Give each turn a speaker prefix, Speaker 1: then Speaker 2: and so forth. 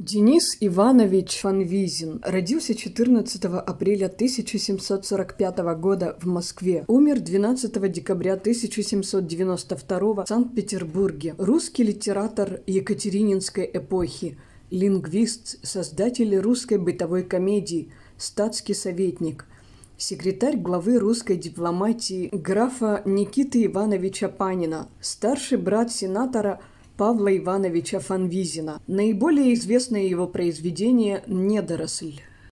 Speaker 1: Денис Иванович Фанвизин родился 14 апреля 1745 года в Москве, умер 12 декабря 1792 в Санкт-Петербурге. Русский литератор Екатерининской эпохи, лингвист, создатель русской бытовой комедии, статский советник, секретарь главы русской дипломатии графа Никиты Ивановича Панина, старший брат сенатора – Павла Ивановича Фанвизина. Наиболее известное его произведение «Недоросль».